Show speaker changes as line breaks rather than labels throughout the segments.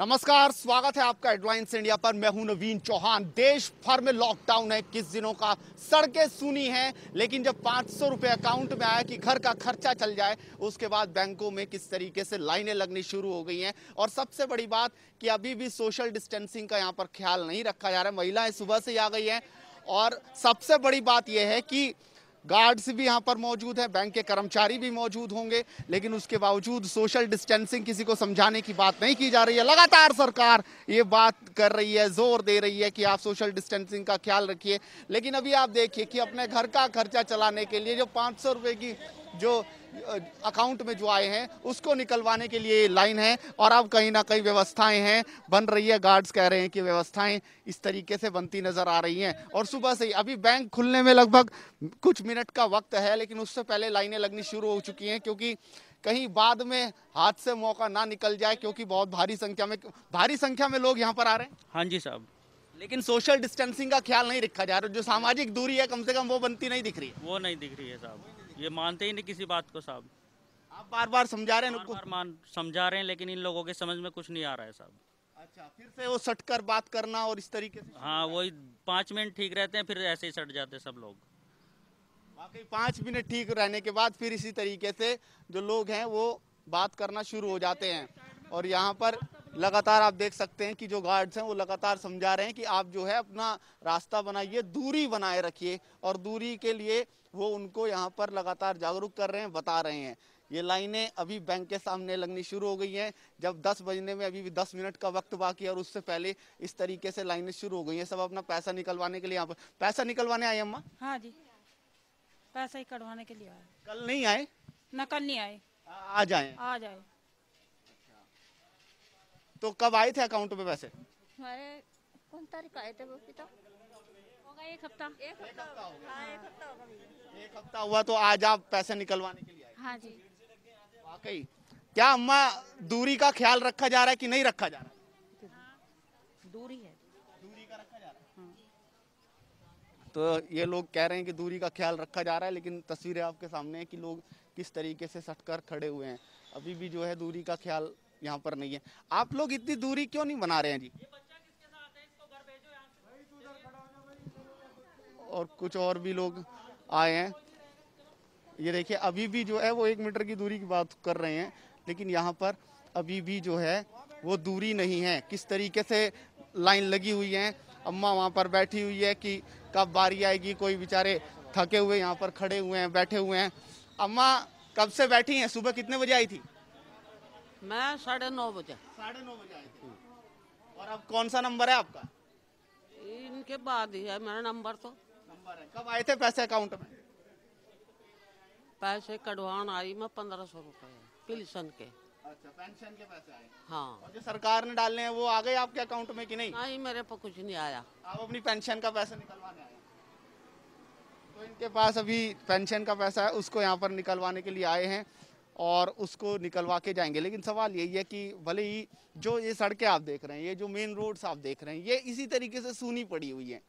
नमस्कार स्वागत है आपका हेडलाइंस इंडिया पर मैं हूं नवीन चौहान देश भर में लॉकडाउन है किस दिनों का सड़कें सुनी हैं लेकिन जब पांच सौ रुपए अकाउंट में आया कि घर का खर्चा चल जाए उसके बाद बैंकों में किस तरीके से लाइनें लगनी शुरू हो गई हैं और सबसे बड़ी बात कि अभी भी सोशल डिस्टेंसिंग का यहाँ पर ख्याल नहीं रखा जा रहा है महिलाएं सुबह से ही आ गई हैं और सबसे बड़ी बात यह है कि गार्ड्स भी यहाँ पर मौजूद हैं बैंक के कर्मचारी भी मौजूद होंगे लेकिन उसके बावजूद सोशल डिस्टेंसिंग किसी को समझाने की बात नहीं की जा रही है लगातार सरकार ये बात कर रही है जोर दे रही है कि आप सोशल डिस्टेंसिंग का ख्याल रखिए लेकिन अभी आप देखिए कि अपने घर का खर्चा चलाने के लिए जो पाँच सौ की जो अकाउंट में जो आए हैं उसको निकलवाने के लिए लाइन है और अब कहीं ना कहीं व्यवस्थाएं हैं बन रही है गार्ड्स कह रहे हैं कि व्यवस्थाएं इस तरीके से बनती नजर आ रही हैं और सुबह से ही अभी बैंक खुलने में लगभग कुछ मिनट का वक्त है लेकिन उससे पहले लाइनें लगनी शुरू हो चुकी हैं क्योंकि कहीं बाद में हाथ से मौका ना निकल जाए क्योंकि बहुत भारी संख्या में भारी संख्या में लोग यहाँ पर आ रहे हैं हाँ जी साहब लेकिन सोशल डिस्टेंसिंग का ख्याल नहीं रखा जा रहा जो सामाजिक दूरी है कम से कम वो बनती नहीं दिख रही है वो नहीं दिख रही है साहब ये मानते ही नहीं किसी बात को साहब आप बार बार समझा रहे हैं बार मान समझा रहे हैं लेकिन इन लोगों के समझ में कुछ नहीं आ रहा है साहब अच्छा फिर से वो सट कर बात करना और इस तरीके से हाँ वही पाँच मिनट ठीक रहते हैं फिर ऐसे ही सट जाते हैं सब लोग वाकई पाँच मिनट ठीक रहने के बाद फिर इसी तरीके से जो लोग हैं वो बात करना शुरू हो जाते हैं और यहाँ पर लगातार आप देख सकते हैं कि जो गार्ड्स हैं वो लगातार समझा रहे हैं कि आप जो है अपना रास्ता बनाइए दूरी बनाए रखिए और दूरी के लिए वो उनको यहाँ पर लगातार जागरूक कर रहे हैं बता रहे हैं ये लाइनें अभी बैंक के सामने लगनी शुरू हो गई हैं जब 10 बजने में अभी भी 10 मिनट का वक्त बाकी है और उससे पहले इस तरीके से लाइनें शुरू हो गई हैं सब अपना पैसा निकलवाने के लिए यहाँ पर पैसा निकलवाने आए अम्मा हाँ जी पैसा ही कटवाने के लिए आए कल नहीं आए न कल नहीं आए आज आए आज आए तो कब आए थे अकाउंट में पैसे कौन तारीख आए थे होगा एक हफ्ता हाँ, एक हफ्ता होगा एक हफ्ता हुआ तो आज आप पैसे निकलवाने के लिए आए हाँ जी वाकई क्या अम्मा दूरी का ख्याल रखा जा रहा है कि नहीं रखा जा रहा है दूरी है दूरी का रखा जा रहा है तो ये लोग कह रहे हैं कि दूरी का ख्याल रखा जा रहा है लेकिन तस्वीरें आपके सामने है कि लोग किस तरीके से सटकर खड़े हुए हैं अभी भी जो है दूरी का ख्याल यहाँ पर नहीं है आप लोग इतनी दूरी क्यों नहीं बना रहे हैं जी और कुछ और भी लोग आए हैं ये देखिए अभी भी जो है वो एक मीटर की दूरी की बात कर रहे हैं लेकिन यहाँ पर अभी भी जो है वो दूरी नहीं है किस तरीके से लाइन लगी हुई है अम्मा वहाँ पर बैठी हुई है कि कब बारी आएगी कोई बेचारे थके हुए यहाँ पर खड़े हुए हैं बैठे हुए हैं अम्मा कब से बैठी हैं सुबह कितने बजे आई थी मैं साढ़े नौ बजे साढ़े नौ बजे आए थे और अब कौन सा नंबर है आपका इनके बाद ही है मेरा नंबर तो नंबर है कब आए थे पैसे अकाउंट में पैसे कटवान आई मैं पंद्रह सौ रूपए पेंशन के अच्छा पेंशन के पैसे आए
हाँ और जो सरकार
ने डालने हैं वो आ गए आपके अकाउंट में कि नहीं नहीं मेरे पर कुछ नहीं आया आप अपनी पेंशन का पैसा निकलवाने आए तो इनके पास अभी पेंशन का पैसा है उसको यहाँ पर निकलवाने के लिए आए हैं और उसको निकलवा के जाएंगे लेकिन सवाल यही है कि भले ही जो ये सड़कें आप देख रहे हैं ये जो मेन रोड्स आप देख रहे हैं ये इसी तरीके से सूनी पड़ी हुई है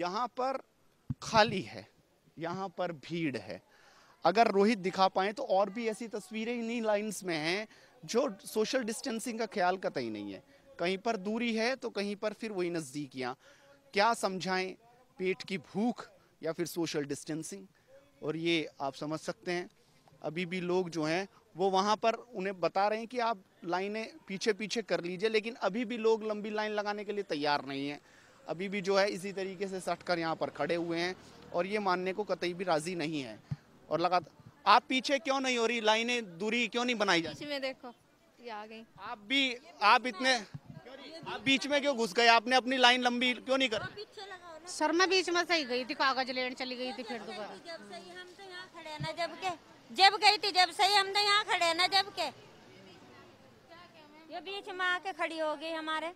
यहाँ पर खाली है यहाँ पर भीड़ है अगर रोहित दिखा पाए तो और भी ऐसी तस्वीरें इन्हीं लाइन्स में हैं जो सोशल डिस्टेंसिंग का ख्याल कतई नहीं है कहीं पर दूरी है तो कहीं पर फिर वही नज़दीकियाँ क्या समझाएं पेट की भूख या फिर सोशल डिस्टेंसिंग और ये आप समझ सकते हैं अभी भी लोग जो हैं वो वहाँ पर उन्हें बता रहे हैं कि आप लाइनें पीछे पीछे कर लीजिए लेकिन अभी भी लोग लंबी लाइन लगाने के लिए तैयार नहीं हैं अभी भी जो है इसी तरीके से सट कर यहाँ पर खड़े हुए हैं और ये मानने को कतई भी राजी नहीं है और लगातार आप पीछे क्यों नहीं हो रही लाइनें दूरी क्यों नहीं बनाई जाती में देखो आ गई आप भी आप इतने आप बीच में क्यों घुस गए आपने अपनी लाइन लंबी क्यों नहीं कर सर मैं बीच में सही गई थी कागज लेने चली गई थी फिर दोबारा जब के जब गई थी जब सही हम तो यहाँ खड़े हैं ना जब के ये बीच में आके खड़ी हो गई हमारे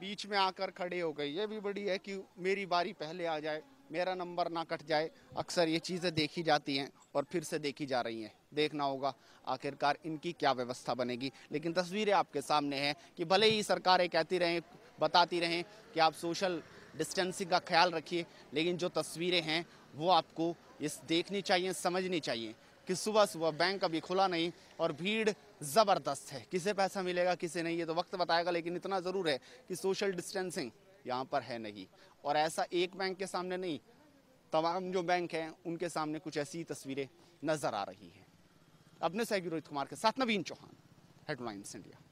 बीच में आकर खड़े हो गई ये भी बड़ी है कि मेरी बारी पहले आ जाए मेरा नंबर ना कट जाए अक्सर ये चीज़ें देखी जाती हैं और फिर से देखी जा रही हैं देखना होगा आखिरकार इनकी क्या व्यवस्था बनेगी लेकिन तस्वीरें आपके सामने हैं कि भले ही सरकारें कहती रहें बताती रहें कि आप सोशल डिस्टेंसिंग का ख्याल रखिए लेकिन जो तस्वीरें हैं वो आपको इस देखनी चाहिए समझनी चाहिए कि सुबह सुबह बैंक अभी खुला नहीं और भीड़ ज़बरदस्त है किसे पैसा मिलेगा किसे नहीं ये तो वक्त बताएगा लेकिन इतना ज़रूर है कि सोशल डिस्टेंसिंग यहाँ पर है नहीं और ऐसा एक बैंक के सामने नहीं तमाम जो बैंक हैं उनके सामने कुछ ऐसी तस्वीरें नज़र आ रही हैं अपने सहयोगी रोहित कुमार के साथ नवीन चौहान हेडलाइंस इंडिया